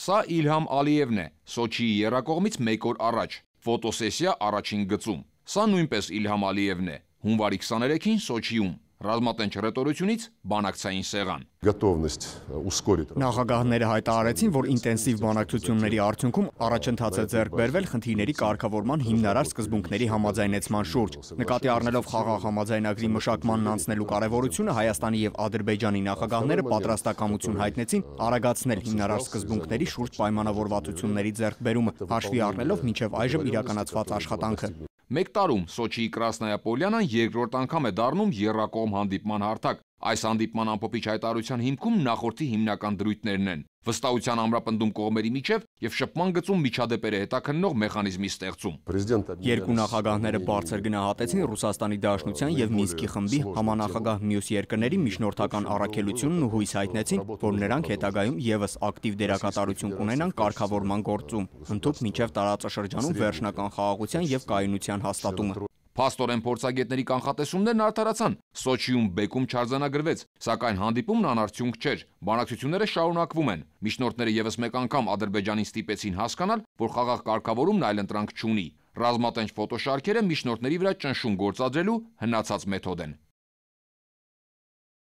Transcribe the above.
Սա Իլհամ Ալիևն է, Սոչիի երակողմից 1 օր առաջ, ֆոտոսեսիա առաջին գծում։ Սա նույնպես Իլհամ Ալիևն է, հունվարի 23-ին Սոչիում ռազմատենչ ռետորությունից բանակցային սեղան։ Գտովնիստ ուսկորիտ։ Նախագահները հայտարարեցին, որ ինտենսիվ բանակցությունների արդյունքում առաջընթաց է ձեռք բերվել խնդիրների կարգավորման հիմնարար սկզբունքների համաձայնեցման շուրջ։ Նկատի առնելով խաղաղ համաձայնագրի մշակմանն անցնելու կարևորությունը Հայաստանի եւ Ադրբեջանի նախագահները պատրաստակամություն հայտնեցին արագացնել հիմնարար սկզբունքների շուրջ պայմանավորվածությունների ձեռքբերումը, հաշվի առնելով մինչև այժմ իրականացված աշխատանքը։ Մեկ տարում Սոչիի Կրասնոյա Պոլյանան երկրորդ անգամ է դառնում եռակողմ հանդիպման հարթակ, Այս հանդիպման ամփոփիչ հայտարարության հիմքում նախորդի հիմնական դրույթներն են՝ վստահության ամրապնդում կողմերի միջև եւ շփման գծում միջադեպերը հետաքննող մեխանիզմի ստեղծում։ Երկու նախագահները բարձր գնահատեցին Ռուսաստանի Դաշնության եւ Մինսկի խմբի համանախագահ մյուս երկրների միջնորդական առաքելությունն ու հույս հայտնեցին, որ նրանք հետագայում եւս ակտիվ դերակատարություն կունենան կարգավորման գործում, հնդուկ մինչեւ տարածաշրջանում վերջնական խաղաղության եւ կայունության հաստատումը։ Փաստորեն փորձագետների կանխատեսումներն արդարացան։ Սոչիում բեկում չարձանագրվեց, սակայն հանդիպումն անարդյունք չէր։ Բանակցությունները շարունակվում են։ Միջնորդները եւս մեկ անգամ Ադրբեջանին ստիպեցին հասկանալ, որ խաղաղ կարգավորումն այլընտրանք չունի։ Ռազմատենչ ֆոտոշարքերը միջնորդների վրա ճնշում գործադրելու հնացած մեթոդ են։